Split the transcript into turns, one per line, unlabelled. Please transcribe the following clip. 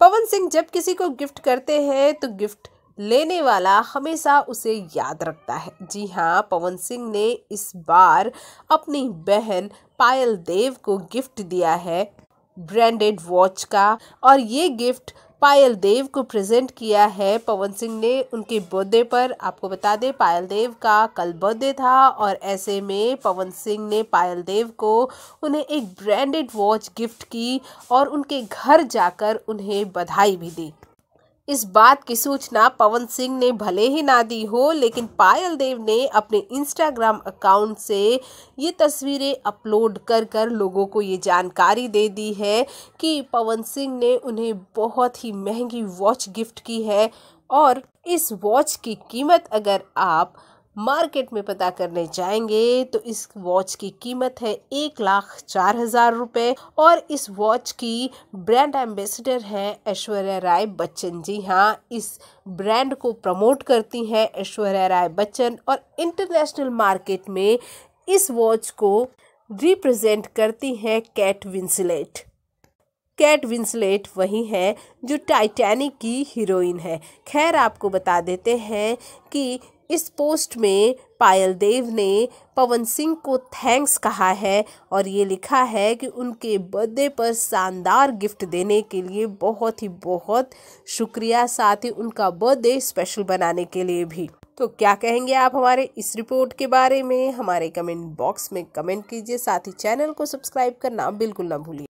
पवन सिंह जब किसी को गिफ्ट करते हैं तो गिफ्ट लेने वाला हमेशा उसे याद रखता है जी हाँ पवन सिंह ने इस बार अपनी बहन पायल देव को गिफ्ट दिया है ब्रांडेड वॉच का और ये गिफ्ट पायल देव को प्रेजेंट किया है पवन सिंह ने उनके बर्थडे पर आपको बता दें पायल देव का कल बर्थडे था और ऐसे में पवन सिंह ने पायल देव को उन्हें एक ब्रांडेड वॉच गिफ्ट की और उनके घर जाकर उन्हें बधाई भी दी इस बात की सूचना पवन सिंह ने भले ही ना दी हो लेकिन पायल देव ने अपने इंस्टाग्राम अकाउंट से ये तस्वीरें अपलोड कर कर लोगों को ये जानकारी दे दी है कि पवन सिंह ने उन्हें बहुत ही महंगी वॉच गिफ्ट की है और इस वॉच की कीमत अगर आप मार्केट में पता करने जाएंगे तो इस वॉच की कीमत है एक लाख चार हज़ार रुपये और इस वॉच की ब्रांड एम्बेसडर है ऐश्वर्या राय बच्चन जी हाँ इस ब्रांड को प्रमोट करती हैं ऐश्वर्या राय बच्चन और इंटरनेशनल मार्केट में इस वॉच को रिप्रेजेंट करती हैं कैट विंसलेट कैट विंसलेट वही है जो टाइटैनिक की हीरोइन है खैर आपको बता देते हैं कि इस पोस्ट में पायल देव ने पवन सिंह को थैंक्स कहा है और ये लिखा है कि उनके बर्थडे पर शानदार गिफ्ट देने के लिए बहुत ही बहुत शुक्रिया साथ ही उनका बर्थडे स्पेशल बनाने के लिए भी तो क्या कहेंगे आप हमारे इस रिपोर्ट के बारे में हमारे कमेंट बॉक्स में कमेंट कीजिए साथ ही चैनल को सब्सक्राइब करना बिल्कुल ना भूलिए